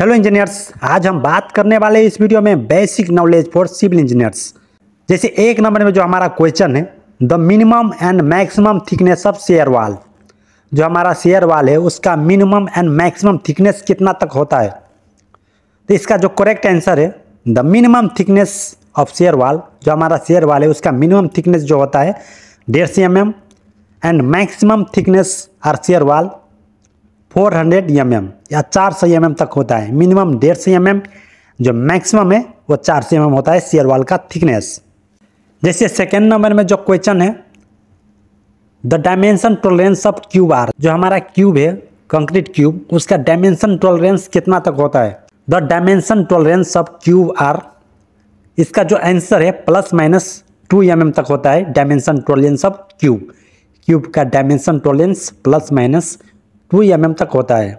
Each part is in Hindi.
हेलो इंजीनियर्स आज हम बात करने वाले इस वीडियो में basic knowledge for civil engineers जैसे एक नंबर में जो हमारा क्वेश्चन है the minimum and maximum thickness of shear wall जो हमारा शेयर वाल है उसका मिनिमम एंड मैक्सिमम थिकनेस कितना तक होता है तो इसका जो करेक्ट आंसर है the minimum thickness of shear wall जो हमारा शेयर वाल है उसका मिनिमम थिकनेस जो होता है डेढ़ C M M and maximum thickness are shear wall four hundred M M या चार सौ एम एम तक होता है मिनिमम डेढ़ सौ एम एम जो मैक्सिमम है वो चार सौ एम एम होता है सीयर वाल का थिकनेस जैसे सेकेंड नंबर में जो क्वेश्चन है the dimension tolerance of cube are जो हमारा क्यूब है कंक्रीट क्यूब उसका डायमेंशन टोलरेंस कितना तक होता है the dimension tolerance of cube are इसका जो आंसर है प्लस माइनस टू एम तक होता है dimension tolerance of cube cube का dimension tolerance plus minus two M तक होता है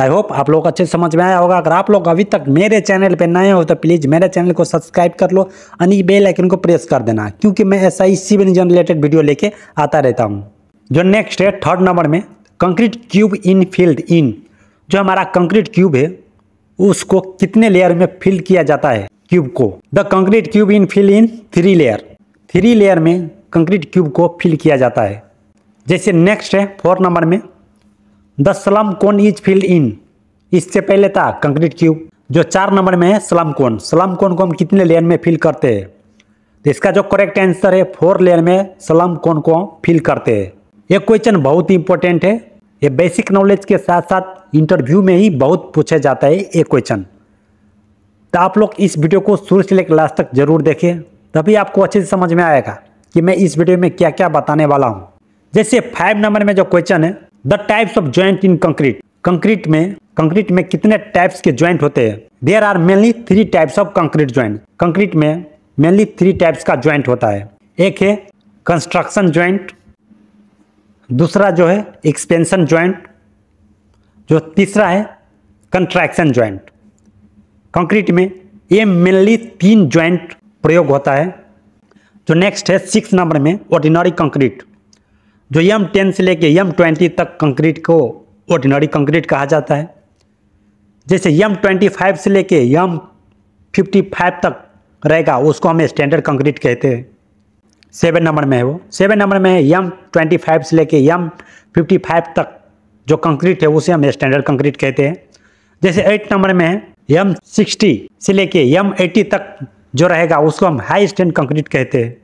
आई होप आप लोग अच्छे समझ में आया होगा अगर आप लोग अभी तक मेरे चैनल पर नए हो तो प्लीज़ मेरे चैनल को सब्सक्राइब कर लो यानी बेल आइकन को प्रेस कर देना क्योंकि मैं ऐसा ही सिविल इंजन रिलेटेड वीडियो लेके आता रहता हूँ जो नेक्स्ट है थर्ड नंबर में concrete cube in field in जो हमारा कंक्रीट क्यूब है उसको कितने लेयर में फिल किया जाता है क्यूब को the concrete cube in field in three layer three layer में कंक्रीट क्यूब को फिल किया जाता है जैसे नेक्स्ट है फोर्थ नंबर में the slump cone is filled in इससे पहले था कंक्रीट क्यूब जो चार नंबर में है स्लम कोन स्लम कोन को हम कितने लेयर में फिल करते हैं तो इसका जो करेक्ट आंसर है फोर लेयर में स्लम कोन को फिल करते हैं ये क्वेश्चन बहुत इंपॉर्टेंट है ये बेसिक नॉलेज के साथ साथ इंटरव्यू में ही बहुत पूछा जाता है ये क्वेश्चन तो आप लोग इस वीडियो को शुरू से लेकर लास्ट तक जरूर देखें तभी आपको अच्छे से समझ में आएगा कि मैं इस वीडियो में क्या क्या बताने वाला हूँ जैसे फाइव नंबर में जो क्वेश्चन है the types of joint in concrete concrete में कंक्रीट में कितने टाइप्स के ज्वाइंट होते हैं there are mainly three types of concrete joint concrete में मेनली थ्री टाइप्स का ज्वाइंट होता है एक है कंस्ट्रक्शन ज्वाइंट दूसरा जो है एक्सपेंशन ज्वाइंट जो तीसरा है कंट्रैक्शन ज्वाइंट कंक्रीट में ये मेनली तीन ज्वाइंट प्रयोग होता है जो नेक्स्ट है सिक्स नंबर में ऑर्डिनरी कंक्रीट जो यम टेन से लेके यम ट्वेंटी तक कंक्रीट को ऑर्डिनरी कंक्रीट कहा जाता है जैसे यम ट्वेंटी फाइव से लेके यम फिफ्टी फाइव तक रहेगा उसको हम स्टैंडर्ड कंक्रीट कहते हैं सेवन नंबर में है वो सेवन नंबर में है यम ट्वेंटी फाइव से लेके यम फिफ्टी फाइव तक जो कंक्रीट है उसे हम स्टैंडर्ड कंक्रीट कहते हैं जैसे एट नंबर में है यम सिक्सटी से लेके यम एटी तक जो रहेगा उसको हम हाई स्टैंड कंक्रीट कहते हैं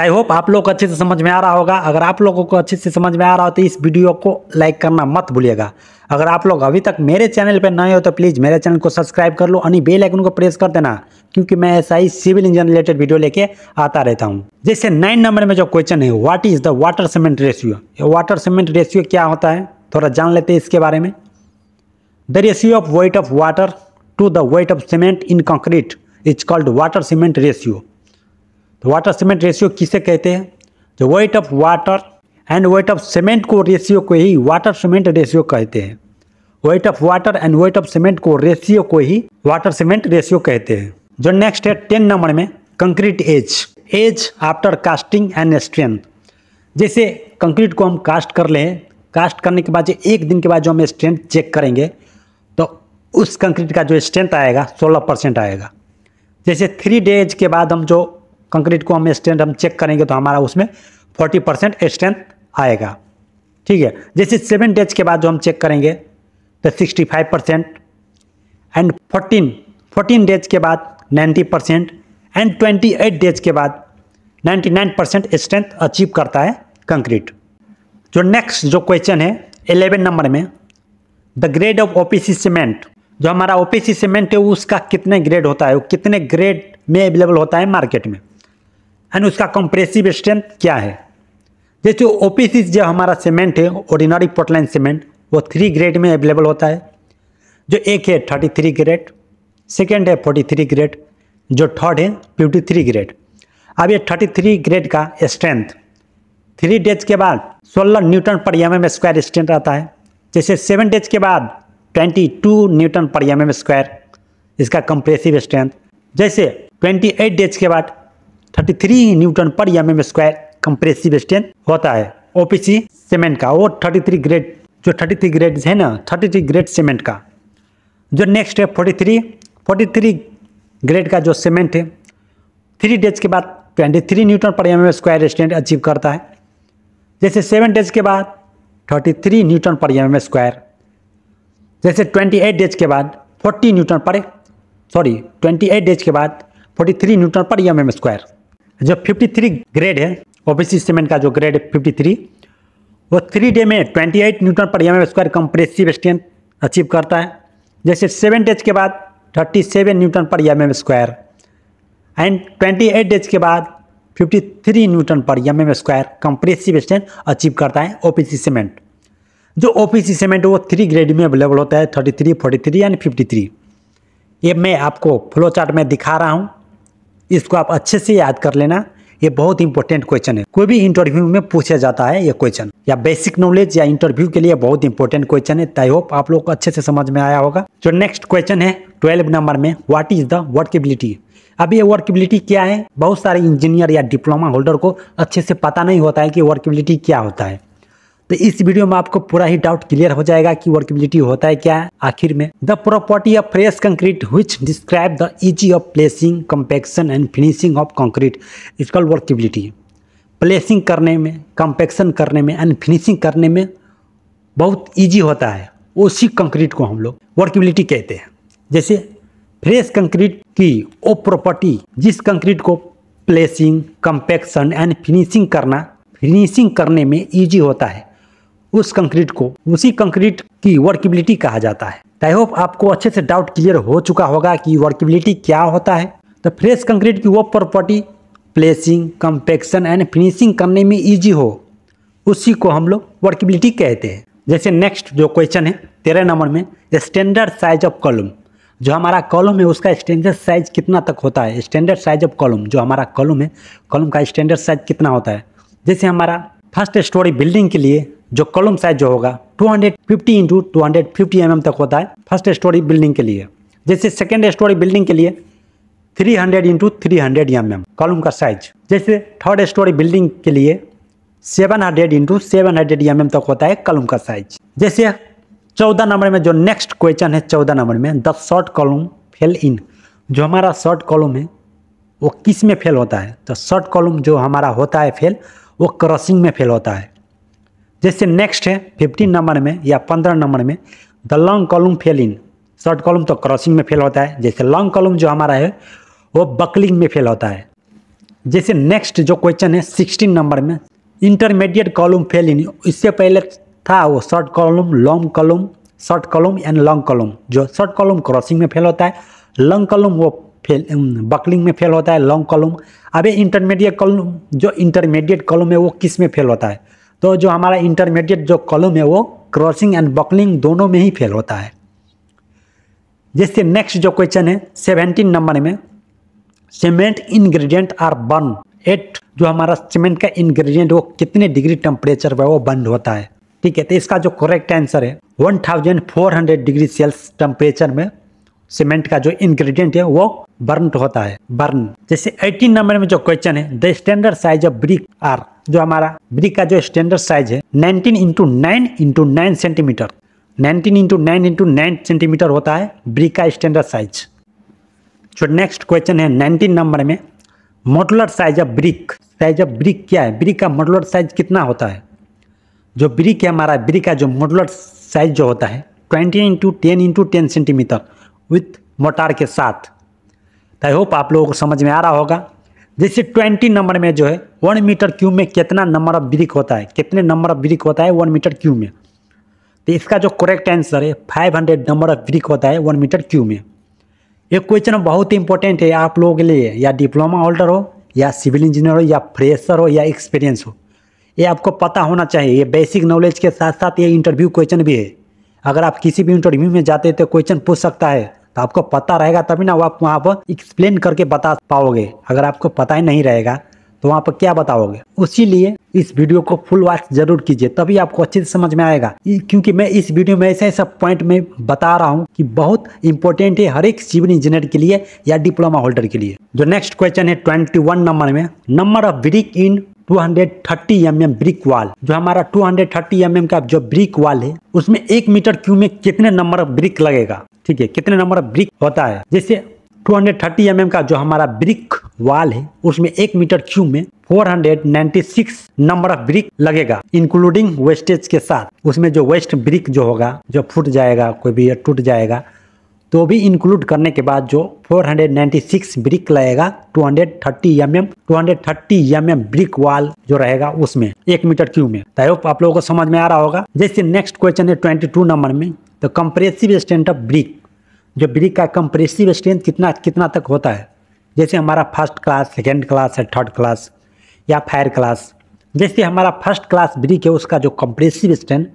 आई तो होप आप लोग को अच्छे से समझ में आ रहा होगा अगर आप लोगों को अच्छे से समझ में आ रहा हो तो इस वीडियो को लाइक करना मत भूलिएगा अगर आप लोग अभी तक मेरे चैनल पर नए हो तो प्लीज़ मेरे चैनल को सब्सक्राइब कर लो और बेल आइकन को प्रेस कर देना क्योंकि मैं ऐसा ही सिविल इंजन रिलेटेड वीडियो लेके आता रहता हूँ जैसे नाइन नंबर में जो क्वेश्चन है what is the water cement ratio water cement ratio क्या होता है थोड़ा जान लेते हैं इसके बारे में the ratio of weight of water to the weight of cement in concrete is called water cement ratio तो वाटर सीमेंट रेशियो किसे कहते हैं जो weight of water and weight of cement को रेशियो को ही वाटर सीमेंट रेशियो कहते हैं weight of water and weight of cement को रेशियो को ही वाटर सीमेंट रेशियो कहते हैं जो नेक्स्ट है टेन नंबर में concrete age age after casting and strength जैसे कंक्रीट को हम कास्ट कर लें कास्ट करने के बाद जो एक दिन के बाद जो हम स्ट्रेंथ चेक करेंगे तो उस कंक्रीट का जो स्ट्रेंथ आएगा सोलह परसेंट आएगा जैसे थ्री डेज के बाद हम जो कंक्रीट को हम स्ट्रेंथ हम चेक करेंगे तो हमारा उसमें फोर्टी परसेंट स्ट्रेंथ आएगा ठीक है जैसे सेवन डेज के बाद जो हम चेक करेंगे तो sixty five percent and fourteen fourteen days के बाद ninety percent and twenty eight days के बाद ninety nine percent strength achieve करता है कंक्रीट जो नेक्स्ट जो क्वेश्चन है एलेवन नंबर में the grade of C cement जो हमारा सी सीमेंट है उसका कितने ग्रेड होता है वो कितने ग्रेड में अवेलेबल होता है मार्केट में एंड उसका कंप्रेसिव स्ट्रेंथ क्या है जैसे ओपीसी जो हमारा सीमेंट है ऑर्डिनरी पोर्टलाइन सीमेंट वो थ्री ग्रेड में अवेलेबल होता है जो एक है थर्टी थ्री ग्रेड सेकेंड है फोर्टी थ्री ग्रेड जो थर्ड है फिफ्टी थ्री ग्रेड अब ये थर्टी थ्री ग्रेड का स्ट्रेंथ थ्री डेज के बाद सोलह न्यूटन पर एम एम स्क्वायर स्ट्रेंथ रहता है जैसे सेवन डेज के बाद ट्वेंटी टू न्यूटन पर एम एम स्क्वायर इसका कंप्रेसिव स्ट्रेंथ जैसे ट्वेंटी एट डेज के बाद थर्टी थ्री न्यूटन पर M M square compressive strength होता है ओपीसी सीमेंट का वो थर्टी थ्री ग्रेड जो थर्टी थ्री ग्रेड है ना थर्टी थ्री ग्रेड सीमेंट का जो नेक्स्ट है forty three forty three grade का जो सीमेंट है थ्री डेज के बाद ट्वेंटी थ्री न्यूटन पर M M square strength achieve करता है जैसे सेवन डेज के बाद थर्टी थ्री न्यूटन पर एम एम स्क्वायर जैसे ट्वेंटी एट डेज के बाद फोर्टी न्यूटन पर सॉरी ट्वेंटी एट डेज के बाद फोर्टी थ्री न्यूटन पर एम एम स्क्वायर जो 53 ग्रेड है ओबीसी सीमेंट का जो ग्रेड है 53 वो थ्री डे में 28 न्यूटन पर M square compressive strength achieve करता है जैसे सेवन डेज के बाद 37 न्यूटन पर एम स्क्वायर एंड 28 डेज के बाद 53 न्यूटन पर M square compressive strength achieve करता है ओपीसी सीमेंट जो ओपीसी सीमेंट वो थ्री ग्रेड में अवेलेबल होता है 33, 43 एंड 53 ये मैं आपको फ्लो चार्ट में दिखा रहा हूँ इसको आप अच्छे से याद कर लेना ये बहुत इंपॉर्टेंट क्वेश्चन है कोई भी इंटरव्यू में पूछा जाता है ये क्वेश्चन या बेसिक नॉलेज या इंटरव्यू के लिए बहुत इंपॉर्टेंट क्वेश्चन है आई होप आप लोग को अच्छे से समझ में आया होगा जो नेक्स्ट क्वेश्चन है ट्वेल्व नंबर में व्हाट इज द वर्केबिलिटी अब ये वर्केबिलिटी क्या है बहुत सारे इंजीनियर या डिप्लोमा होल्डर को अच्छे से पता नहीं होता है कि वर्केबिलिटी क्या होता है तो इस वीडियो में आपको पूरा ही डाउट क्लियर हो जाएगा कि वर्केबिलिटी होता है क्या आखिर में the property of fresh concrete which describe the easy of placing compaction and finishing of concrete is called workability placing करने में कंपेक्शन करने में एंड फिनिशिंग करने में बहुत ईजी होता है उसी कंक्रीट को हम लोग वर्केबिलिटी कहते हैं जैसे फ्रेश कंक्रीट की वो प्रॉपर्टी जिस कंक्रीट को प्लेसिंग कंपेक्शन एंड फिनिशिंग करना फिनिशिंग करने में ईजी होता है उस कंक्रीट को उसी कंक्रीट की वर्किबिलिटी कहा जाता है आई होप आपको अच्छे से डाउट क्लियर हो चुका होगा कि वर्किबिलिटी क्या होता है तो फ्रेश कंक्रीट की वो property placing compaction and finishing करने में ईजी हो उसी को हम लोग वर्किबिलिटी कहते हैं जैसे नेक्स्ट जो क्वेश्चन है तेरह नंबर में स्टैंडर्ड साइज ऑफ कॉलम जो हमारा कॉलम है उसका स्टैंडर्ड साइज कितना तक होता है स्टैंडर्ड साइज ऑफ कॉलम जो हमारा कॉलम है कॉलम का स्टैंडर्ड साइज कितना होता है जैसे हमारा फर्स्ट स्टोरी बिल्डिंग के लिए जो कॉलम साइज जो होगा 250 hundred fifty into two hundred तक होता है फर्स्ट स्टोरी बिल्डिंग के लिए जैसे सेकेंड स्टोरी बिल्डिंग के लिए 300 hundred into three hundred M column का साइज जैसे थर्ड स्टोरी बिल्डिंग के लिए 700 hundred into seven hundred M तक होता है कॉलम का साइज जैसे चौदह नंबर में जो नेक्स्ट क्वेश्चन है चौदह नंबर में the short column fail in जो हमारा शॉर्ट कॉलम है वो किस में फेल होता है तो शॉर्ट कॉलम जो हमारा होता है फेल वो क्रॉसिंग में फेल होता है जैसे नेक्स्ट है फिफ्टीन नंबर में या पंद्रह नंबर में the long column fail in short column तो क्रॉसिंग में फेल होता है जैसे लॉन्ग कॉलम जो हमारा है वो बकलिंग में फेल होता है जैसे नेक्स्ट जो क्वेश्चन है सिक्सटीन नंबर में इंटरमीडिएट कॉलम फेल इन इससे पहले था वो short column long column short column and long column जो शॉर्ट कॉलम क्रॉसिंग में फेल होता है लॉन्ग कॉलम वो फेल बकलिंग में फेल होता है लॉन्ग कॉलम अब इंटरमीडिएट कॉलम जो इंटरमीडिएट कॉलम है वो किस में फेल होता है तो जो हमारा इंटरमीडिएट जो कॉलम है वो क्रॉसिंग एंड बकलिंग दोनों में ही फेल होता है जैसे नेक्स्ट जो क्वेश्चन है सेवेंटीन नंबर में cement ingredient are burn at जो हमारा सीमेंट का इन्ग्रीडियंट वो कितने डिग्री टेम्परेचर पर वो बंद होता है ठीक है तो इसका जो करेक्ट आंसर है 1400 डिग्री सेल्सियस टेम्परेचर में सीमेंट का जो इंग्रेडिएंट है वो बर्न होता है बर्न जैसे 18 नंबर में जो क्वेश्चन है the standard size of brick are जो हमारा ब्रिक का जो स्टैंडर्ड साइज है 19 into nine into nine centimetre 19 into nine into nine centimetre होता है ब्रिक का स्टैंडर्ड साइज जो नेक्स्ट क्वेश्चन है नाइनटीन नंबर में modular size of brick size of brick क्या है ब्रिक का मॉडुलर साइज कितना होता है जो ब्रिक है हमारा ब्रिक का जो मॉडुलर साइज जो होता है twenty into ten into ten centimetre with mortar के साथ तो आई होप आप लोगों को समझ में आ रहा होगा जैसे ट्वेंटी नंबर में जो है वन मीटर क्यूब में कितना नंबर ऑफ ब्रिक होता है कितने नंबर ऑफ ब्रिक होता है वन मीटर क्यूब में तो इसका जो करेक्ट आंसर है five hundred number of brick होता है वन मीटर क्यूब में ये क्वेश्चन बहुत ही इंपॉर्टेंट है आप लोगों के लिए या डिप्लोमा होल्डर हो या सिविल इंजीनियर हो या फ्रेशर हो या एक्सपीरियंस हो ये आपको पता होना चाहिए ये बेसिक नॉलेज के साथ साथ ये इंटरव्यू क्वेश्चन भी है अगर आप किसी भी इंटरव्यू में जाते हैं तो क्वेश्चन पूछ सकता है तो आपको पता रहेगा तभी ना आप वहाँ पर एक्सप्लेन करके बता पाओगे अगर आपको पता ही नहीं रहेगा तो वहाँ पर क्या बताओगे उसी इस वीडियो को फुल वॉच जरूर कीजिए तभी आपको अच्छे से समझ में आएगा क्योंकि मैं इस वीडियो में ऐसे ऐसा पॉइंट में बता रहा हूँ कि बहुत इंपॉर्टेंट है हर एक सिविल इंजीनियर के लिए या डिप्लोमा होल्डर के लिए जो नेक्स्ट क्वेश्चन है ट्वेंटी वन नंबर में number of brick in 230 mm brick wall जो हमारा 230 mm का जो ब्रिक वॉल है उसमें एक मीटर क्यू में कितने नंबर ब्रिक लगेगा ठीक है कितने नंबर ऑफ ब्रिक होता है जैसे 230 एम का जो हमारा ब्रिक वाल है उसमें एक मीटर क्यूब में 496 नंबर ऑफ ब्रिक लगेगा इंक्लूडिंग वेस्टेज के साथ उसमें जो वेस्ट ब्रिक जो होगा जो फूट जाएगा कोई भी टूट जाएगा तो भी इंक्लूड करने के बाद जो 496 ब्रिक लगेगा 230 mm 230 mm ब्रिक वाल जो रहेगा उसमें एक मीटर क्यू में आई आप लोगों को समझ में आ रहा होगा जैसे नेक्स्ट क्वेश्चन है 22 नंबर में तो कंप्रेसिव स्ट्रेंथ ऑफ ब्रिक जो ब्रिक का कंप्रेसिव स्ट्रेंथ कितना कितना तक होता है जैसे हमारा फर्स्ट क्लास सेकेंड क्लास है थर्ड क्लास या फायर क्लास जैसे हमारा फर्स्ट क्लास ब्रिक है उसका जो कंप्रेसिव स्ट्रेंथ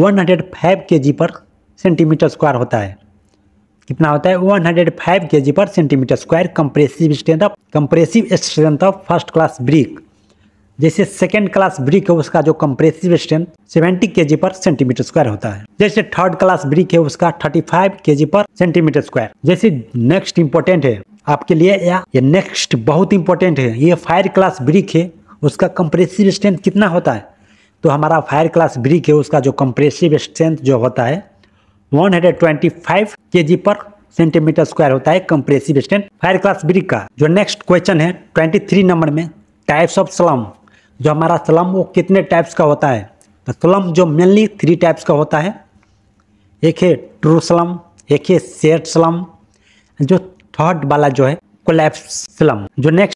105 हंड्रेड पर सेंटीमीटर स्क्वायर होता है कितना होता है 105 हंड्रेड फाइव के जी पर centimetre square compressive strength of compressive strength of first class brick जैसे सेकेंड क्लास ब्रिक है उसका जो कंप्रेसिव स्ट्रेंथ 70 के जी पर सेंटीमीटर स्क्वायर होता है जैसे थर्ड क्लास ब्रिक है उसका 35 के जी पर सेंटीमीटर स्क्वायर जैसे नेक्स्ट इंपॉर्टेंट है आपके लिए या ये नेक्स्ट बहुत इंपॉर्टेंट है ये फायर क्लास ब्रिक है उसका कंप्रेसिव स्ट्रेंथ कितना होता है तो हमारा फायर क्लास ब्रिक है उसका जो कंप्रेसिव स्ट्रेंथ जो होता है 125 केजी पर सेंटीमीटर स्क्वायर होता है compressive strength fire class brick का जो नेक्स्ट क्वेश्चन है 23 नंबर में टाइप्स ऑफ स्लम जो हमारा स्लम वो कितने टाइप्स का होता है तो स्लम जो मेनली थ्री टाइप्स का होता है एक है ट्रू स्लम एक है सेट स्लम जो थर्ड वाला जो है कोलैप्स स्लम जो नेक्स्ट